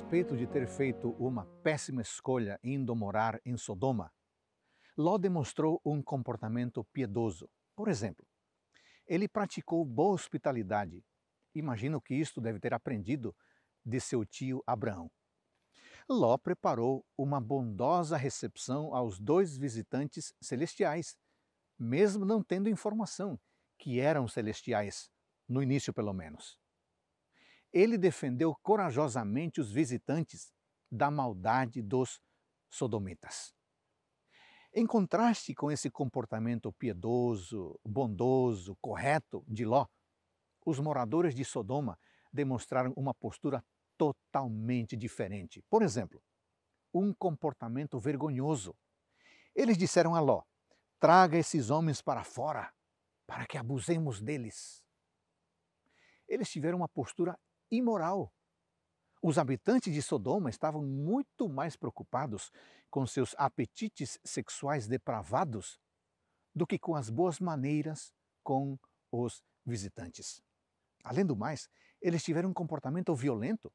despeito de ter feito uma péssima escolha indo morar em Sodoma, Ló demonstrou um comportamento piedoso. Por exemplo, ele praticou boa hospitalidade. Imagino que isto deve ter aprendido de seu tio Abraão. Ló preparou uma bondosa recepção aos dois visitantes celestiais, mesmo não tendo informação que eram celestiais, no início pelo menos. Ele defendeu corajosamente os visitantes da maldade dos sodomitas. Em contraste com esse comportamento piedoso, bondoso, correto de Ló, os moradores de Sodoma demonstraram uma postura totalmente diferente. Por exemplo, um comportamento vergonhoso. Eles disseram a Ló: Traga esses homens para fora, para que abusemos deles. Eles tiveram uma postura imoral. Os habitantes de Sodoma estavam muito mais preocupados com seus apetites sexuais depravados do que com as boas maneiras com os visitantes. Além do mais, eles tiveram um comportamento violento,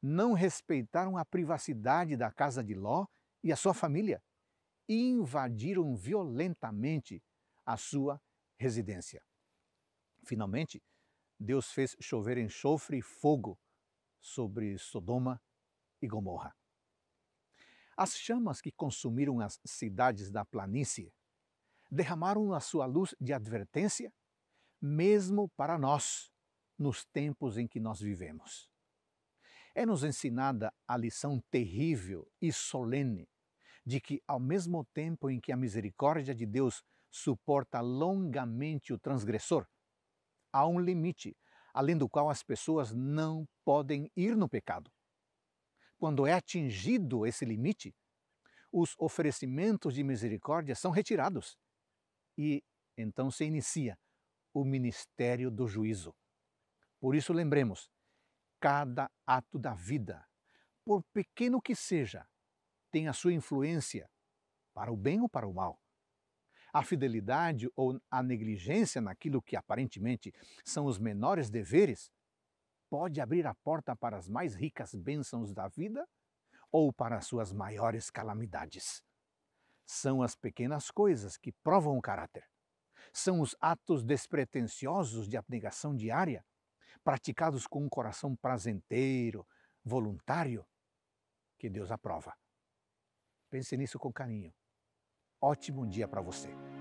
não respeitaram a privacidade da casa de Ló e a sua família e invadiram violentamente a sua residência. Finalmente, Deus fez chover enxofre e fogo sobre Sodoma e Gomorra. As chamas que consumiram as cidades da planície derramaram a sua luz de advertência, mesmo para nós, nos tempos em que nós vivemos. É-nos ensinada a lição terrível e solene de que, ao mesmo tempo em que a misericórdia de Deus suporta longamente o transgressor, há um limite, além do qual as pessoas não podem ir no pecado. Quando é atingido esse limite, os oferecimentos de misericórdia são retirados e então se inicia o ministério do juízo. Por isso, lembremos: cada ato da vida, por pequeno que seja, tem a sua influência para o bem ou para o mal. A fidelidade ou a negligência naquilo que aparentemente são os menores deveres pode abrir a porta para as mais ricas bênçãos da vida ou para as suas maiores calamidades. São as pequenas coisas que provam o caráter. São os atos despretensiosos de abnegação diária, praticados com um coração prazenteiro, voluntário, que Deus aprova. Pense nisso com carinho ótimo dia para você.